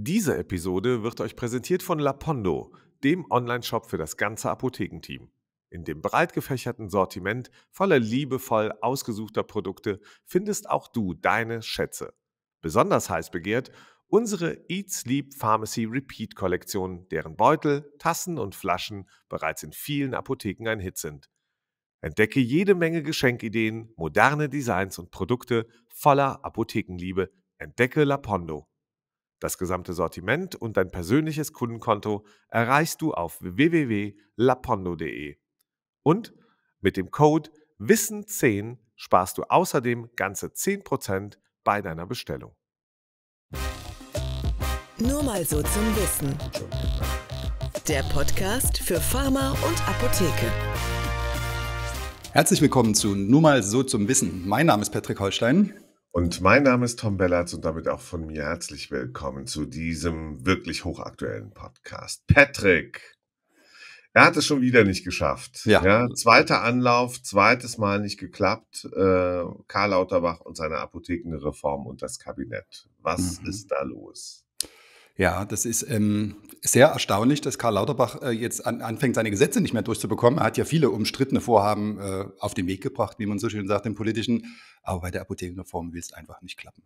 Diese Episode wird euch präsentiert von Lapondo, dem Online-Shop für das ganze Apothekenteam. In dem breit gefächerten Sortiment voller liebevoll ausgesuchter Produkte findest auch du deine Schätze. Besonders heiß begehrt unsere Eat Sleep Pharmacy Repeat Kollektion, deren Beutel, Tassen und Flaschen bereits in vielen Apotheken ein Hit sind. Entdecke jede Menge Geschenkideen, moderne Designs und Produkte voller Apothekenliebe. Entdecke Lapondo. Das gesamte Sortiment und dein persönliches Kundenkonto erreichst du auf www.lapondo.de. Und mit dem Code WISSEN10 sparst du außerdem ganze 10% bei deiner Bestellung. Nur mal so zum Wissen. Der Podcast für Pharma und Apotheke. Herzlich willkommen zu Nur mal so zum Wissen. Mein Name ist Patrick Holstein. Und mein Name ist Tom Bellatz und damit auch von mir herzlich willkommen zu diesem wirklich hochaktuellen Podcast. Patrick, er hat es schon wieder nicht geschafft. Ja. ja zweiter Anlauf, zweites Mal nicht geklappt. Äh, Karl Lauterbach und seine Apothekenreform und das Kabinett. Was mhm. ist da los? Ja, das ist ähm, sehr erstaunlich, dass Karl Lauterbach äh, jetzt anfängt, seine Gesetze nicht mehr durchzubekommen. Er hat ja viele umstrittene Vorhaben äh, auf den Weg gebracht, wie man so schön sagt im Politischen. Aber bei der Apothekenreform will es einfach nicht klappen.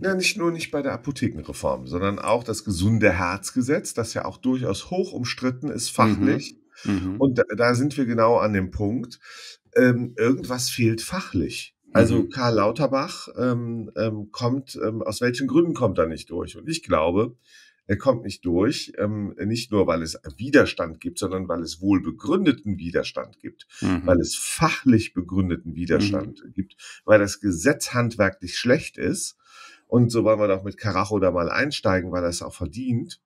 Ja, nicht nur nicht bei der Apothekenreform, sondern auch das gesunde Herzgesetz, das ja auch durchaus hoch umstritten ist, fachlich. Mhm. mhm. Und da, sind wir genau an dem Punkt. Ähm, irgendwas fehlt fachlich. Also mhm. Karl Lauterbach ähm, ähm, kommt, ähm, aus welchen Gründen kommt er nicht durch? Und ich glaube, er kommt nicht durch, ähm, nicht nur, weil es Widerstand gibt, sondern weil es wohl begründeten Widerstand gibt, mhm. weil es fachlich begründeten Widerstand mhm. gibt, weil das Gesetz handwerklich schlecht ist. Und so wollen wir doch mit Carajo da mal einsteigen, weil er es auch verdient.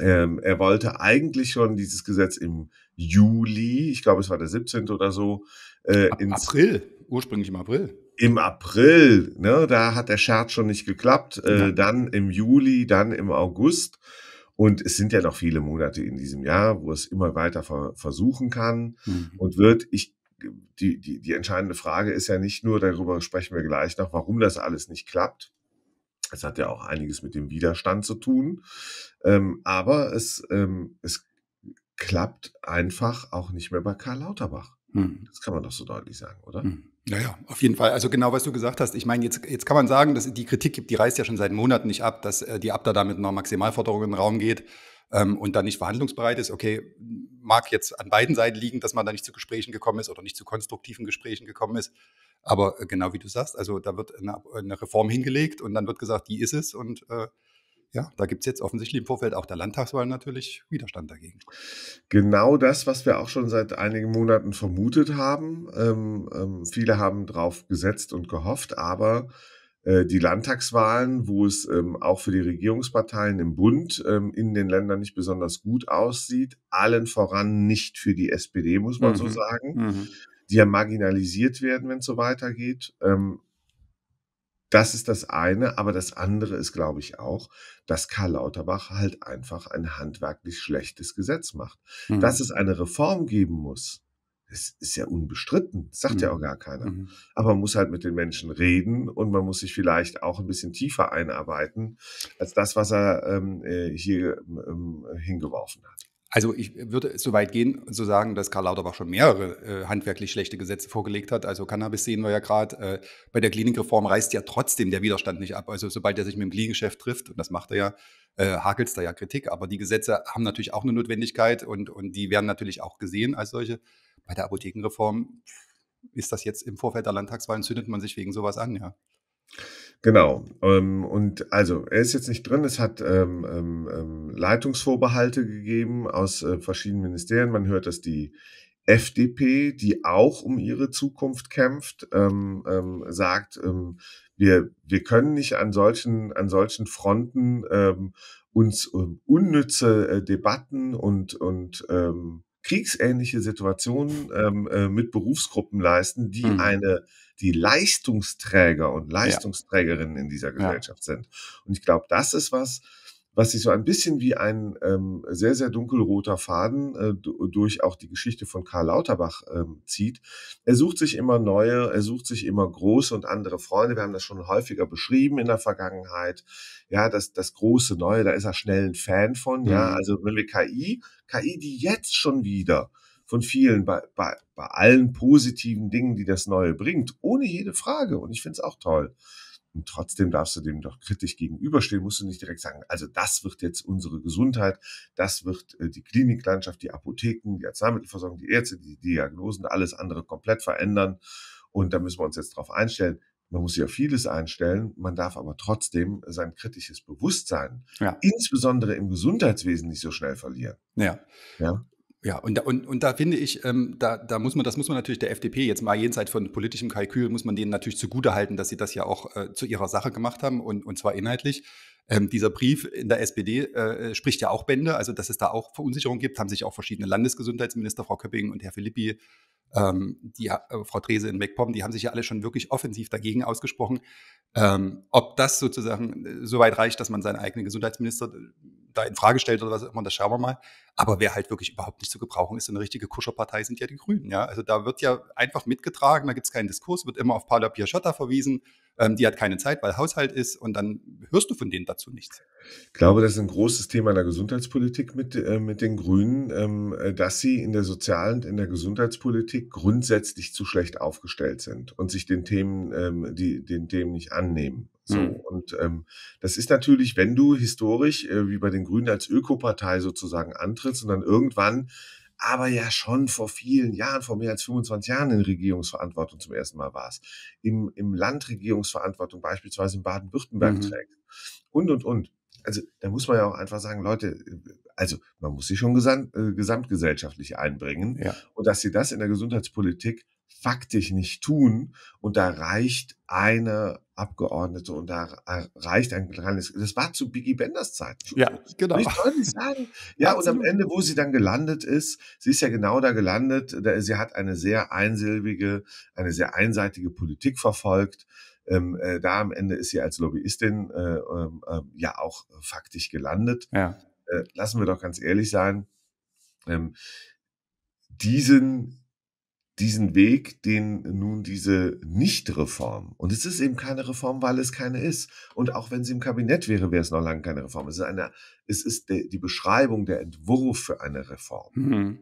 Ähm, er wollte eigentlich schon dieses Gesetz im Juli, ich glaube es war der 17. oder so. Äh, Ab, April, ursprünglich im April im April, ne, da hat der Scherz schon nicht geklappt, äh, ja. dann im Juli, dann im August. Und es sind ja noch viele Monate in diesem Jahr, wo es immer weiter ver versuchen kann mhm. und wird. Ich, die, die, die entscheidende Frage ist ja nicht nur, darüber sprechen wir gleich noch, warum das alles nicht klappt. Es hat ja auch einiges mit dem Widerstand zu tun. Ähm, aber es, ähm, es klappt einfach auch nicht mehr bei Karl Lauterbach. Mhm. Das kann man doch so deutlich sagen, oder? Mhm. Naja, auf jeden Fall. Also genau, was du gesagt hast. Ich meine, jetzt, jetzt kann man sagen, dass die Kritik gibt, die reißt ja schon seit Monaten nicht ab, dass äh, die Abda damit noch Maximalforderungen in den Raum geht ähm, und da nicht verhandlungsbereit ist. Okay, mag jetzt an beiden Seiten liegen, dass man da nicht zu Gesprächen gekommen ist oder nicht zu konstruktiven Gesprächen gekommen ist. Aber äh, genau wie du sagst, also da wird eine, eine, Reform hingelegt und dann wird gesagt, die ist es und äh, ja, da gibt es jetzt offensichtlich im Vorfeld auch der Landtagswahl natürlich Widerstand dagegen. Genau das, was wir auch schon seit einigen Monaten vermutet haben. Ähm, ähm, viele haben drauf gesetzt und gehofft, aber äh, die Landtagswahlen, wo es ähm, auch für die Regierungsparteien im Bund ähm, in den Ländern nicht besonders gut aussieht, allen voran nicht für die SPD, muss man mhm. so sagen. Mhm die ja marginalisiert werden, wenn es so weitergeht. Ähm, das ist das eine, aber das andere ist, glaube ich, auch, dass Karl Lauterbach halt einfach ein handwerklich schlechtes Gesetz macht. Mhm. Dass es eine Reform geben muss, das ist ja unbestritten, sagt mhm. ja auch mhm. gar keiner. Mhm. Aber man muss halt mit den Menschen reden und man muss sich vielleicht auch ein bisschen tiefer einarbeiten als das, was er ähm, äh, hier ähm, hingeworfen hat. Also ich würde so weit gehen zu so sagen, dass Karl Lauterbach schon mehrere äh, handwerklich schlechte Gesetze vorgelegt hat. Also Cannabis sehen wir ja gerade. Äh, bei der Klinikreform reißt ja trotzdem der Widerstand nicht ab. Also sobald er sich mit dem Klinikchef trifft, und das macht er ja, äh, hakelt es da ja Kritik. Aber die Gesetze haben natürlich auch eine Notwendigkeit und, und die werden natürlich auch gesehen als solche. Bei der Apothekenreform ist das jetzt im Vorfeld der Landtagswahl, zündet man sich wegen sowas an, ja. Genau. Ähm, und also, er ist jetzt nicht drin. Es hat ähm, ähm, ähm Leitungsvorbehalte gegeben aus äh, verschiedenen Ministerien. Man hört, dass die FDP, die auch um ihre Zukunft kämpft, ähm, ähm, sagt, wir, wir können nicht an solchen, an solchen Fronten uns unnütze äh, Debatten und, und ähm, kriegsähnliche Situationen ähm, äh, mit Berufsgruppen leisten, die mhm. eine, die Leistungsträger und Leistungsträgerinnen ja. in dieser Gesellschaft ja. sind. Und ich glaube, das ist was, was sich so ein bisschen wie ein ähm, sehr, sehr dunkelroter Faden äh, durch auch die Geschichte von Karl Lauterbach ähm, zieht. Er sucht sich immer neue, er sucht sich immer große und andere Freunde. Wir haben das schon häufiger beschrieben in der Vergangenheit. Ja, das, das große Neue, da ist er schnell ein Fan von. Mhm. Ja, also wenn wir KI, KI, die jetzt schon wieder von vielen, bei, bei, bei allen positiven Dingen, die das Neue bringt, ohne jede Frage. Und ich finde es auch toll. Und trotzdem darfst du dem doch kritisch gegenüberstehen, musst du nicht direkt sagen, also das wird jetzt unsere Gesundheit, das wird äh, die Kliniklandschaft, die Apotheken, die Arzneimittelversorgung, die Ärzte, die Diagnosen, alles andere komplett verändern. Und da müssen wir uns jetzt drauf einstellen. Man muss sich auf vieles einstellen, man darf aber trotzdem sein kritisches Bewusstsein, ja. insbesondere im Gesundheitswesen, nicht so schnell verlieren. Ja. ja? Ja, und, und, und da finde ich, ähm, da, da muss man, das muss man natürlich der FDP jetzt mal jenseits von politischem Kalkül, muss man denen natürlich zugutehalten, dass sie das ja auch äh, zu ihrer Sache gemacht haben und, und zwar inhaltlich. Ähm, dieser Brief in der SPD äh, spricht ja auch Bände, also dass es da auch Verunsicherung gibt, haben sich auch verschiedene Landesgesundheitsminister, Frau Köpping und Herr Philippi, ähm, die, äh, Frau Drese in Meckpomm, die haben sich ja alle schon wirklich offensiv dagegen ausgesprochen. Ähm, ob das sozusagen äh, so weit reicht, dass man seinen eigenen Gesundheitsminister da in Frage stellt oder was auch immer, das schauen wir mal. Aber wer halt wirklich überhaupt nicht zu gebrauchen ist, eine richtige Kuscherpartei sind ja die Grünen. Ja? Also da wird ja einfach mitgetragen, da gibt es keinen Diskurs, wird immer auf Paula Piaschotta verwiesen. Ähm, die hat keine Zeit, weil Haushalt ist und dann hörst du von denen dazu nichts. Ich glaube, das ist ein großes Thema in der Gesundheitspolitik mit, äh, mit den Grünen, ähm, äh, dass sie in der sozialen, und in der Gesundheitspolitik grundsätzlich zu schlecht aufgestellt sind und sich den Themen, ähm, die, den Themen nicht annehmen. So, mhm. Und ähm, das ist natürlich, wenn du historisch äh, wie bei den Grünen als Ökopartei sozusagen antrittst und dann irgendwann aber ja schon vor vielen Jahren, vor mehr als 25 Jahren in Regierungsverantwortung zum ersten Mal warst, im, im Land Regierungsverantwortung beispielsweise in Baden-Württemberg mhm. trägst und, und, und. Also da muss man ja auch einfach sagen, Leute, äh, also man muss sich schon gesamt, äh, gesamtgesellschaftlich einbringen ja. und dass sie das in der Gesundheitspolitik faktisch nicht tun. Und da reicht eine Abgeordnete und da äh, reicht ein kleines. Das war zu Biggie Benders Zeit. Ja, genau. Ich sagen. Ja, und am Ende, wo sie dann gelandet ist, sie ist ja genau da gelandet. Sie hat eine sehr einsilbige, eine sehr einseitige Politik verfolgt. Ähm, äh, da am Ende ist sie als Lobbyistin äh, äh, ja auch faktisch gelandet. Ja. Äh, lassen wir doch ganz ehrlich sein. Ähm, diesen diesen Weg, den nun diese Nicht-Reform, und es ist eben keine Reform, weil es keine ist. Und auch wenn sie im Kabinett wäre, wäre es noch lange keine Reform. Es ist, eine, es ist de, die Beschreibung, der Entwurf für eine Reform. Mhm.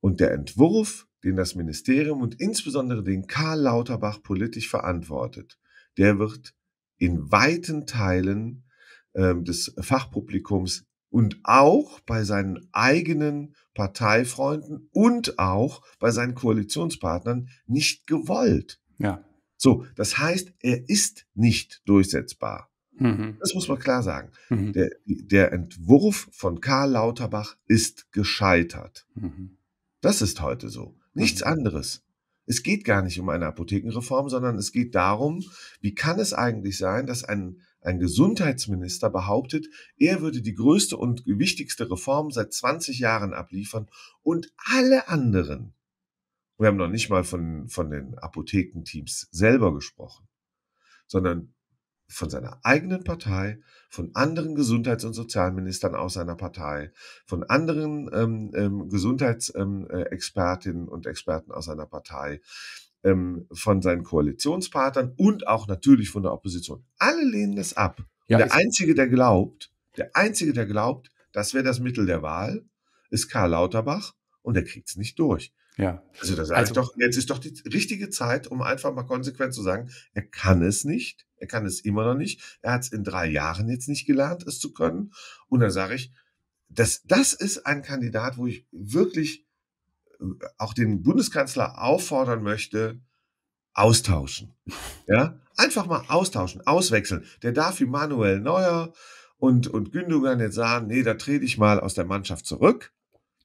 Und der Entwurf, den das Ministerium und insbesondere den Karl Lauterbach politisch verantwortet, der wird in weiten Teilen äh, des Fachpublikums und auch bei seinen eigenen Parteifreunden und auch bei seinen Koalitionspartnern nicht gewollt. Ja. So, das heißt, er ist nicht durchsetzbar. Mhm. Das muss man klar sagen. Mhm. Der, der, Entwurf von Karl Lauterbach ist gescheitert. Mhm. Das ist heute so. Nichts mhm. anderes. Es geht gar nicht um eine Apothekenreform, sondern es geht darum, wie kann es eigentlich sein, dass ein ein Gesundheitsminister behauptet, er würde die größte und wichtigste Reform seit 20 Jahren abliefern und alle anderen. Wir haben noch nicht mal von, von den Apothekenteams selber gesprochen, sondern von seiner eigenen Partei, von anderen Gesundheits- und Sozialministern aus seiner Partei, von anderen ähm, ähm, Gesundheitsexpertinnen ähm, äh, und Experten aus seiner Partei, ähm, von seinen Koalitionspartnern und auch natürlich von der Opposition. Alle lehnen das ab. Ja, der Einzige, der glaubt, der Einzige, der glaubt, das wäre das Mittel der Wahl, ist Karl Lauterbach und der kriegt es nicht durch. Ja. Also, das also, doch, jetzt ist doch die richtige Zeit, um einfach mal konsequent zu sagen, er kann es nicht, er kann es immer noch nicht, er hat es in drei Jahren jetzt nicht gelernt, es zu können. Und dann sage ich, das, das ist ein Kandidat, wo ich wirklich auch den Bundeskanzler auffordern möchte, austauschen. Ja, einfach mal austauschen, auswechseln. Der darf wie Manuel Neuer und, und Gündogan jetzt sagen, nee, da trete ich mal aus der Mannschaft zurück.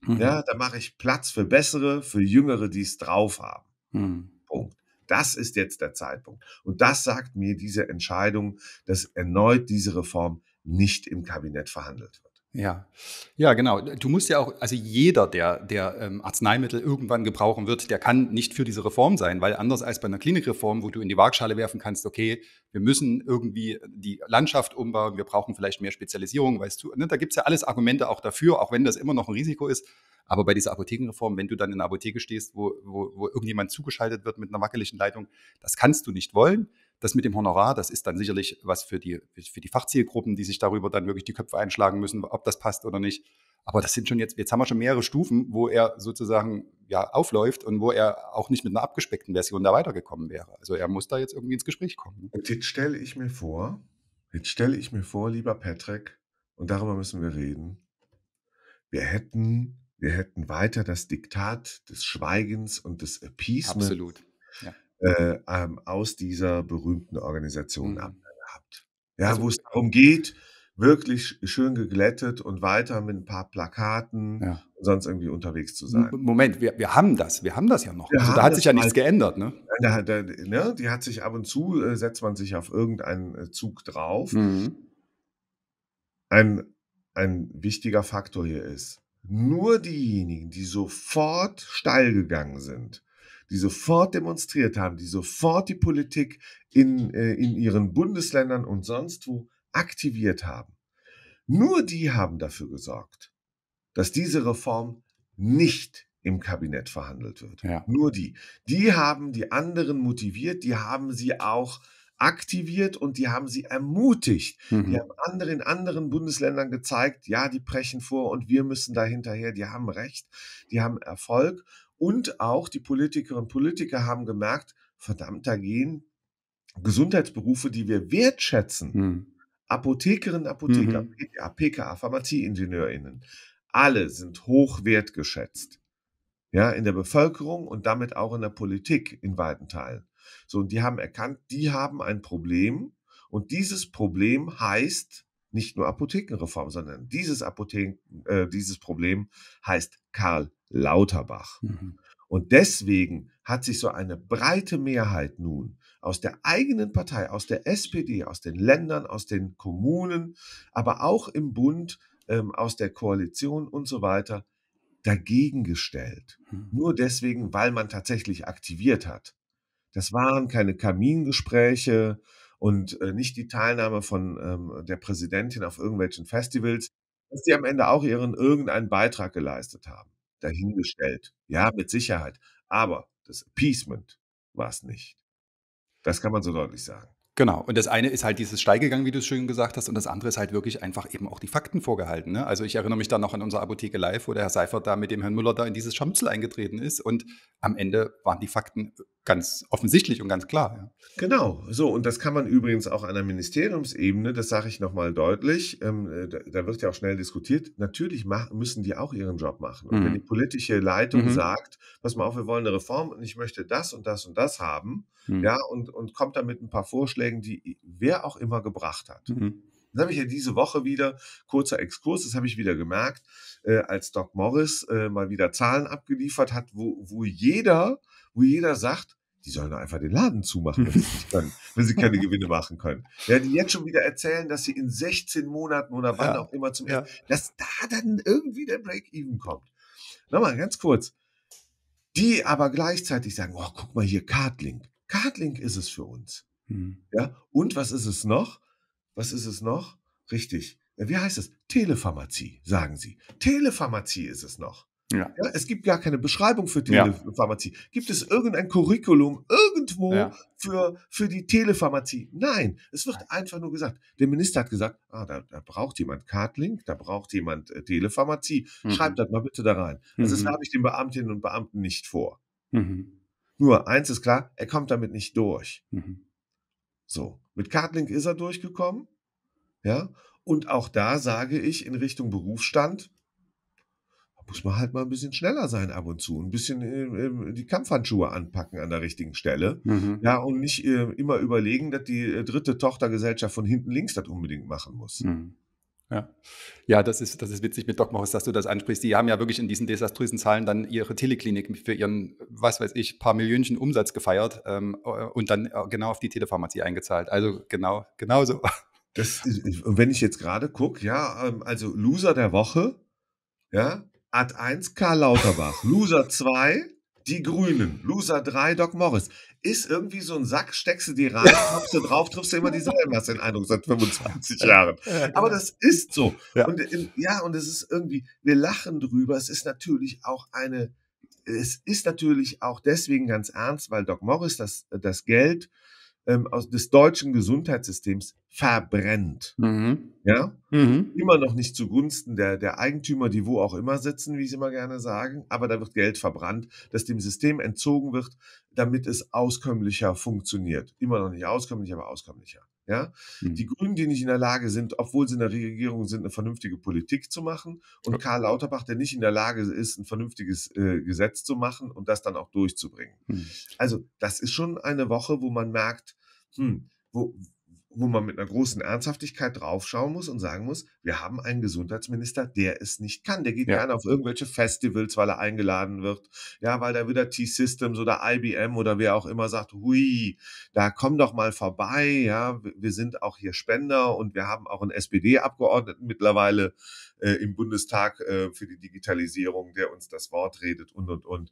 Mhm. Ja, da mache ich Platz für bessere, für jüngere, die es drauf haben. Mhm. Punkt. Das ist jetzt der Zeitpunkt. Und das sagt mir diese Entscheidung, dass erneut diese Reform nicht im Kabinett verhandelt wird. Ja, ja, genau. Du musst ja auch, also jeder, der, der ähm, Arzneimittel irgendwann gebrauchen wird, der kann nicht für diese Reform sein, weil anders als bei einer Klinikreform, wo du in die Waagschale werfen kannst, okay, wir müssen irgendwie die Landschaft umbauen, wir brauchen vielleicht mehr Spezialisierung, weißt du, ne, da es ja alles Argumente auch dafür, auch wenn das immer noch ein Risiko ist. Aber bei dieser Apothekenreform, wenn du dann in einer Apotheke stehst, wo, wo, wo irgendjemand zugeschaltet wird mit einer wackeligen Leitung, das kannst du nicht wollen. Das mit dem Honorar, das ist dann sicherlich was für die, für die Fachzielgruppen, die sich darüber dann wirklich die Köpfe einschlagen müssen, ob das passt oder nicht. Aber das sind schon jetzt, jetzt haben wir schon mehrere Stufen, wo er sozusagen ja aufläuft und wo er auch nicht mit einer abgespeckten Version da weitergekommen wäre. Also er muss da jetzt irgendwie ins Gespräch kommen. Ne? Und jetzt stelle ich mir vor, jetzt stelle ich mir vor, lieber Patrick, und darüber müssen wir reden. Wir hätten, wir hätten weiter das Diktat des Schweigens und des Appeasement. Absolut. Ja äh, ähm, aus dieser berühmten Organisation mhm. abgehabt. Ja, also, wo es genau. darum geht, wirklich schön geglättet und weiter mit ein paar Plakaten ja. sonst irgendwie unterwegs zu sein. Moment, wir, wir haben das, wir haben das ja noch. Also da hat sich ja nichts halt geändert, ne? Da, da, ne? Die hat sich ab und zu, äh, setzt man sich auf irgendeinen äh, Zug drauf. Mhm. Ein, ein wichtiger Faktor hier ist, nur diejenigen, die sofort steil gegangen sind, die sofort demonstriert haben, die sofort die Politik in, äh, in ihren Bundesländern und sonst wo aktiviert haben. Nur die haben dafür gesorgt, dass diese Reform nicht im Kabinett verhandelt wird. Ja. Nur die. Die haben die anderen motiviert, die haben sie auch aktiviert und die haben sie ermutigt. Mhm. Die haben andere in anderen Bundesländern gezeigt, ja, die brechen vor und wir müssen da hinterher, die haben recht, die haben Erfolg und auch die Politikerinnen und Politiker haben gemerkt, verdammt, da gehen Gesundheitsberufe, die wir wertschätzen. Mhm. Apothekerinnen, Apotheker, mhm. PKA, PharmazieingenieurInnen, alle sind hoch wertgeschätzt. Ja, in der Bevölkerung und damit auch in der Politik in weiten Teilen. So, und die haben erkannt, die haben ein Problem und dieses Problem heißt nicht nur Apothekenreform, sondern dieses Apotheken, äh, dieses Problem heißt Karl Lauterbach. Mhm. Und deswegen hat sich so eine breite Mehrheit nun aus der eigenen Partei, aus der SPD, aus den Ländern, aus den Kommunen, aber auch im Bund, ähm, aus der Koalition und so weiter dagegen gestellt. Mhm. Nur deswegen, weil man tatsächlich aktiviert hat. Das waren keine Kamingespräche, und äh, nicht die Teilnahme von ähm, der Präsidentin auf irgendwelchen Festivals, dass die am Ende auch ihren irgendeinen Beitrag geleistet haben. Dahingestellt. Ja, mit Sicherheit. Aber das Appeasement war es nicht. Das kann man so deutlich sagen. Genau. Und das eine ist halt dieses Steigegang, wie du es schön gesagt hast, und das andere ist halt wirklich einfach eben auch die Fakten vorgehalten. Ne? Also ich erinnere mich dann noch an unsere Apotheke Live, wo der Herr Seifert da mit dem Herrn Müller da in dieses Scharmützel eingetreten ist. Und am Ende waren die Fakten ganz offensichtlich und ganz klar. Ja. Genau, so und das kann man übrigens auch an der Ministeriumsebene, das sage ich nochmal deutlich, ähm, äh, da, da, wird ja auch schnell diskutiert, natürlich machen, müssen die auch ihren Job machen. Und mhm. wenn die politische Leitung mhm. sagt, pass mal auf, wir wollen eine Reform und ich möchte das und das und das haben, mhm. ja, und, und kommt dann mit ein paar Vorschlägen, die wer auch immer gebracht hat. Mhm. Das habe ich ja diese Woche wieder, kurzer Exkurs, das habe ich wieder gemerkt, äh, als Doc Morris äh, mal wieder Zahlen abgeliefert hat, wo, wo jeder, wo jeder sagt, die sollen einfach den Laden zumachen, wenn sie, nicht können, wenn sie keine Gewinne machen können. Ja, die jetzt schon wieder erzählen, dass sie in 16 Monaten oder wann ja. auch immer zum ja. dass da dann irgendwie der Break-Even kommt. Nochmal ganz kurz. Die aber gleichzeitig sagen, oh, guck mal hier, Cardlink. Cardlink ist es für uns. Hm. Ja, und was ist es noch? was ist es noch? Richtig. Äh, wie heißt es? Telepharmazie, sagen sie. Telepharmazie ist es noch. Ja. ja. es gibt gar keine Beschreibung für Telepharmazie. Ja. Gibt es irgendein Curriculum irgendwo ja. für, für die Telepharmazie? Nein, es wird einfach nur gesagt. Der Minister hat gesagt, ah, da, da braucht jemand Cardlink, da braucht jemand äh, Telepharmazie. Mhm. Schreibt das mal bitte da rein. Also, mhm. das habe ich den Beamtinnen und Beamten nicht vor. Mhm. Nur eins ist klar, er kommt damit nicht durch. Mhm. So, mit Cardlink ist er durchgekommen. Ja, und auch da sage ich in Richtung Berufsstand, muss man halt mal ein bisschen schneller sein ab und zu, ein bisschen äh, die Kampfhandschuhe anpacken an der richtigen Stelle. Mhm. Ja, und nicht äh, immer überlegen, dass die äh, dritte Tochtergesellschaft von hinten links das unbedingt machen muss. Mhm. Ja. ja, das, ist, das ist witzig mit Dogmahaus, dass du das ansprichst. Die haben ja wirklich in diesen desaströsen Zahlen dann ihre Teleklinik für ihren, was weiß ich, paar Millionchen Umsatz gefeiert ähm, äh, und dann äh, genau auf die Telepharmazie eingezahlt. Also genau, genau so. Das, wenn ich jetzt gerade gucke, ja, ähm, also Loser der Woche, ja, Ad 1 Karl Lauterbach, Loser 2 die Grünen, Loser 3 Doc Morris ist irgendwie so ein Sack, steckst du die rein, kommst du drauf, triffst du immer dieselben, hast den Eindruck seit 25 Jahren. Aber genau. das ist so. Ja. Und ähm, ja, und es ist irgendwie, wir lachen drüber. Es ist natürlich auch eine, es ist natürlich auch deswegen ganz ernst, weil Doc Morris das, äh, das Geld ähm, aus des deutschen Gesundheitssystems verbrennt. Mhm. Ja, mhm. immer noch nicht zugunsten der, der Eigentümer, die wo auch immer sitzen, wie sie immer gerne sagen, aber da wird Geld verbrannt, das dem System entzogen wird, damit es auskömmlicher funktioniert. Immer noch nicht auskömmlich, aber auskömmlicher. Ja? Mhm. Die Grünen, die nicht in der Lage sind, obwohl sie in der Regierung sind, eine vernünftige Politik zu machen und okay. Karl Lauterbach, der nicht in der Lage ist, ein vernünftiges äh, Gesetz zu machen und das dann auch durchzubringen. Mhm. Also das ist schon eine Woche, wo man merkt, hm, wo, wo man mit einer großen Ernsthaftigkeit draufschauen muss und sagen muss, wir haben einen Gesundheitsminister, der es nicht kann. Der geht ja. gerne auf irgendwelche Festivals, weil er eingeladen wird. Ja, weil da wieder T-Systems oder IBM oder wer auch immer sagt, hui, da komm doch mal vorbei. Ja, wir sind auch hier Spender und wir haben auch einen SPD-Abgeordneten mittlerweile äh, im Bundestag äh, für die Digitalisierung, der uns das Wort redet und, und, und.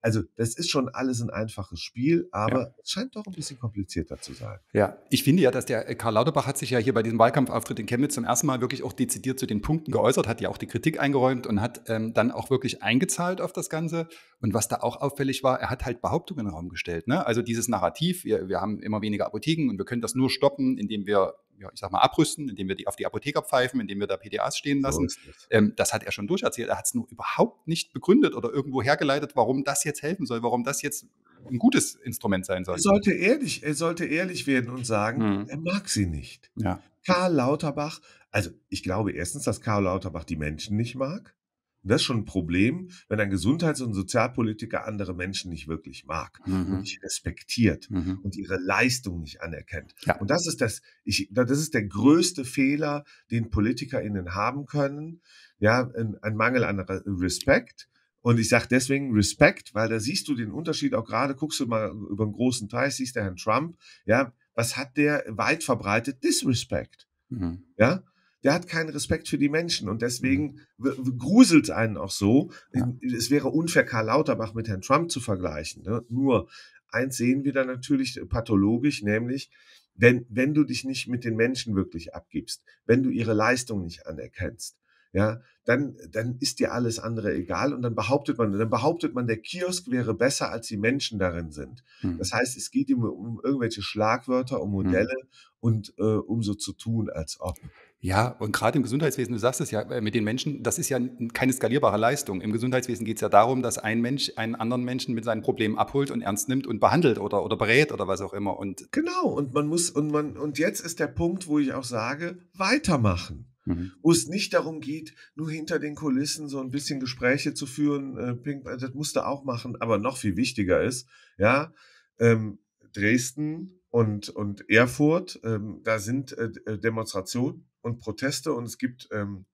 Also das ist schon alles ein einfaches Spiel, aber ja. es scheint doch ein bisschen komplizierter zu sein. Ja, ich finde ja, dass der äh, Karl Lauterbach hat sich ja hier bei diesem Wahlkampfauftritt in Chemnitz zum ersten Mal wirklich auch dezidiert zu den Punkten geäußert, hat ja auch die Kritik eingeräumt und hat ähm, dann auch wirklich eingezahlt auf das Ganze. Und was da auch auffällig war, er hat halt Behauptungen in den Raum gestellt. Ne? Also dieses Narrativ, wir, wir haben immer weniger Apotheken und wir können das nur stoppen, indem wir, ja, ich sag mal, abrüsten, indem wir die auf die Apotheker pfeifen, indem wir da PDAs stehen lassen. So das. Ähm, das hat er schon durcherzählt. Er hat es nur überhaupt nicht begründet oder irgendwo hergeleitet, warum das jetzt helfen soll, warum das jetzt ein gutes Instrument sein soll. Er sollte ehrlich, er sollte ehrlich werden und sagen, hm. er mag sie nicht. Ja. Karl Lauterbach also ich glaube erstens, dass Karl Lauterbach die Menschen nicht mag. Und das ist schon ein Problem, wenn ein Gesundheits- und Sozialpolitiker andere Menschen nicht wirklich mag mhm. und nicht respektiert mhm. und ihre Leistung nicht anerkennt. Ja. Und das ist das, ich, das ist der größte Fehler, den PolitikerInnen haben können. Ja, ein, ein Mangel an Respekt. Und ich sage deswegen Respekt, weil da siehst du den Unterschied auch gerade, guckst du mal über einen großen Teil, siehst du Herrn Trump, ja, was hat der weit verbreitet? Disrespect. Mhm. Ja, der hat keinen Respekt für die Menschen und deswegen mhm. gruselt einen auch so. Ja. Es wäre unfair, Karl Lauterbach mit Herrn Trump zu vergleichen. Ne? Nur eins sehen wir da natürlich pathologisch, nämlich wenn, wenn du dich nicht mit den Menschen wirklich abgibst, wenn du ihre Leistung nicht anerkennst, ja, dann, dann ist dir alles andere egal und dann behauptet man, dann behauptet man, der Kiosk wäre besser, als die Menschen darin sind. Hm. Das heißt, es geht ihm um, irgendwelche Schlagwörter, um mhm. Modelle hm. und äh, um so zu tun, als ob. Ja, und gerade im Gesundheitswesen, du sagst es ja äh, mit den Menschen, das ist ja keine skalierbare Leistung. Im Gesundheitswesen geht es ja darum, dass ein Mensch einen anderen Menschen mit seinen Problemen abholt und ernst nimmt und behandelt oder, oder berät oder was auch immer. Und genau, und man muss, und man, und jetzt ist der Punkt, wo ich auch sage, weitermachen. Mhm. Wo es nicht darum geht, nur hinter den Kulissen so ein bisschen Gespräche zu führen, äh, das musst du auch machen, aber noch viel wichtiger ist, ja, ähm, Dresden und, und Erfurt, ähm, da sind äh, äh Demonstrationen und Proteste und es gibt, ähm,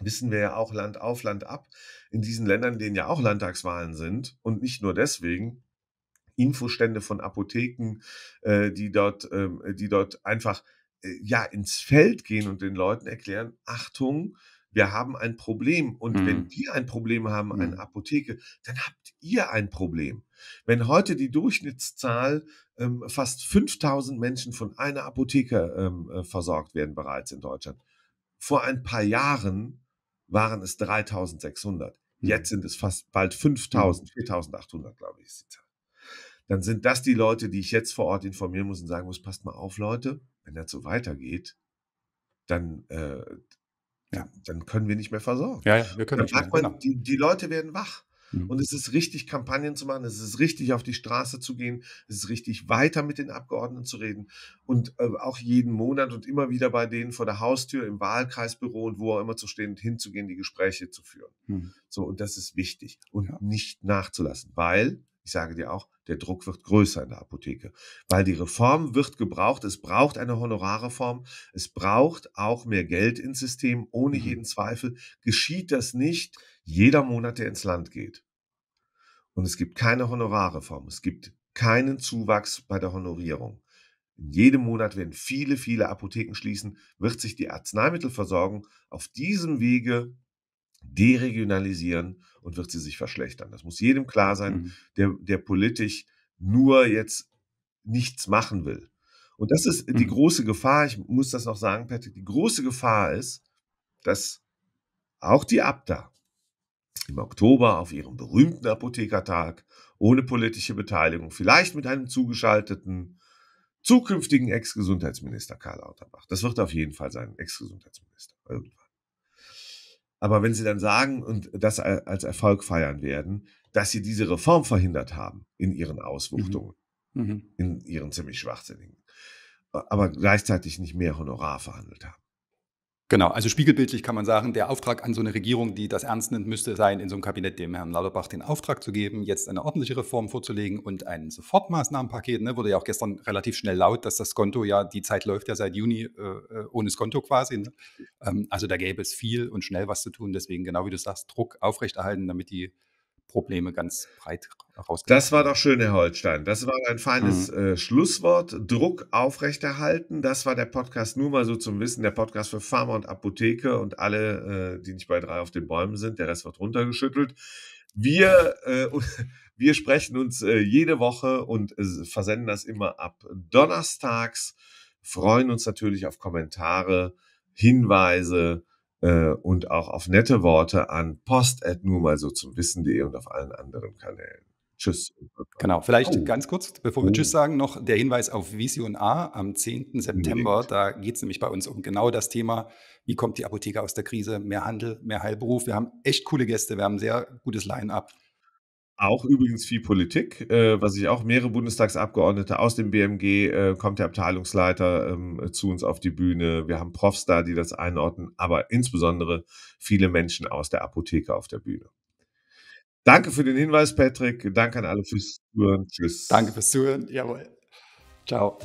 wissen wir ja auch Land auf, Land ab, in diesen Ländern, in denen ja auch Landtagswahlen sind und nicht nur deswegen, Infostände von Apotheken, äh, die, dort, äh, die dort einfach äh, ja ins Feld gehen und den Leuten erklären, Achtung, wir haben ein Problem. Und mhm. wenn wir ein Problem haben, eine mhm. Apotheke, dann habt ihr ein Problem. Wenn heute die Durchschnittszahl ähm, fast 5000 Menschen von einer Apotheke ähm, äh, versorgt werden bereits in Deutschland. Vor ein paar Jahren waren es 3600. Mhm. Jetzt sind es fast bald 5000, mhm. 4800, glaube ich, ist die Zahl. Dann sind das die Leute, die ich jetzt vor Ort informieren muss und sagen muss, passt mal auf, Leute, wenn das so weitergeht, dann, äh, ja. Dann können wir nicht mehr versorgen. Ja, ja wir können nicht mehr. Man, genau. die, die Leute werden wach. Mhm. Und es ist richtig, Kampagnen zu machen, es ist richtig, auf die Straße zu gehen, es ist richtig, weiter mit den Abgeordneten zu reden und äh, auch jeden Monat und immer wieder bei denen vor der Haustür, im Wahlkreisbüro und wo auch immer zu stehen und hinzugehen, die Gespräche zu führen. Mhm. So, und das ist wichtig und ja. nicht nachzulassen, weil ich sage dir auch, der Druck wird größer in der Apotheke, weil die Reform wird gebraucht. Es braucht eine Honorarreform. Es braucht auch mehr Geld ins System, ohne mhm. jeden Zweifel. Geschieht das nicht jeder Monat, der ins Land geht. Und es gibt keine Honorarreform. Es gibt keinen Zuwachs bei der Honorierung. In jedem Monat werden viele, viele Apotheken schließen, wird sich die Arzneimittelversorgung auf diesem Wege deregionalisieren und wird sie sich verschlechtern. Das muss jedem klar sein, mhm. der, der politisch nur jetzt nichts machen will. Und das ist die mhm. große Gefahr, ich muss das noch sagen, Patrick, die große Gefahr ist, dass auch die Abda im Oktober auf ihrem berühmten Apothekertag ohne politische Beteiligung, vielleicht mit einem zugeschalteten zukünftigen Ex-Gesundheitsminister Karl Lauterbach. Das wird auf jeden Fall sein, Ex-Gesundheitsminister irgendwann. Aber wenn sie dann sagen und das als Erfolg feiern werden, dass sie diese Reform verhindert haben in ihren mhm. Auswuchtungen, mhm. in ihren ziemlich schwachsinnigen, aber gleichzeitig nicht mehr Honorar verhandelt haben. Genau, also spiegelbildlich kann man sagen, der Auftrag an so eine Regierung, die das ernst nimmt, müsste sein, in so einem Kabinett dem Herrn Lauterbach den Auftrag zu geben, jetzt eine ordentliche Reform vorzulegen und ein Sofortmaßnahmenpaket. Ne, wurde ja auch gestern relativ schnell laut, dass das Konto ja, die Zeit läuft ja seit Juni äh, äh ohne das Konto quasi. Ne? Ähm, also da gäbe es viel und schnell was zu tun. Deswegen, genau wie du sagst, Druck aufrechterhalten, damit die Probleme ganz breit raus. Das war doch schön, Herr Holstein. Das war ein feines mhm. äh, Schlusswort. Druck aufrechterhalten. Das war der Podcast nur mal so zum Wissen. Der Podcast für Pharma und Apotheke und alle, äh, die nicht bei drei auf den Bäumen sind. Der Rest wird runtergeschüttelt. Wir, äh, wir sprechen uns äh, jede Woche und äh, versenden das immer ab donnerstags. Freuen uns natürlich auf Kommentare, Hinweise äh, und auch auf nette Worte an nur mal so zum Wissen.de und auf allen anderen Kanälen. Tschüss. Genau, vielleicht oh. ganz kurz, bevor wir oh. Tschüss sagen, noch der Hinweis auf Vision A am 10. September. Direkt. Da geht es nämlich bei uns um genau das Thema, wie kommt die Apotheke aus der Krise, mehr Handel, mehr Heilberuf. Wir haben echt coole Gäste, wir haben ein sehr gutes Line-up. Auch übrigens viel Politik, äh, was ich auch mehrere Bundestagsabgeordnete aus dem BMG, äh, kommt der Abteilungsleiter ähm, zu uns auf die Bühne. Wir haben Profs da, die das einordnen, aber insbesondere viele Menschen aus der Apotheke auf der Bühne. Danke für den Hinweis, Patrick. Danke an alle fürs Zuhören. Tschüss. Danke fürs Zuhören. Jawohl. Ciao.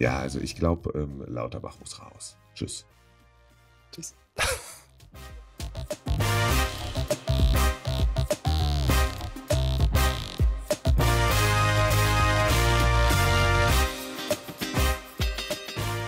Ja, also ich glaube, ähm, Lauterbach muss raus. Tschüss. Tschüss.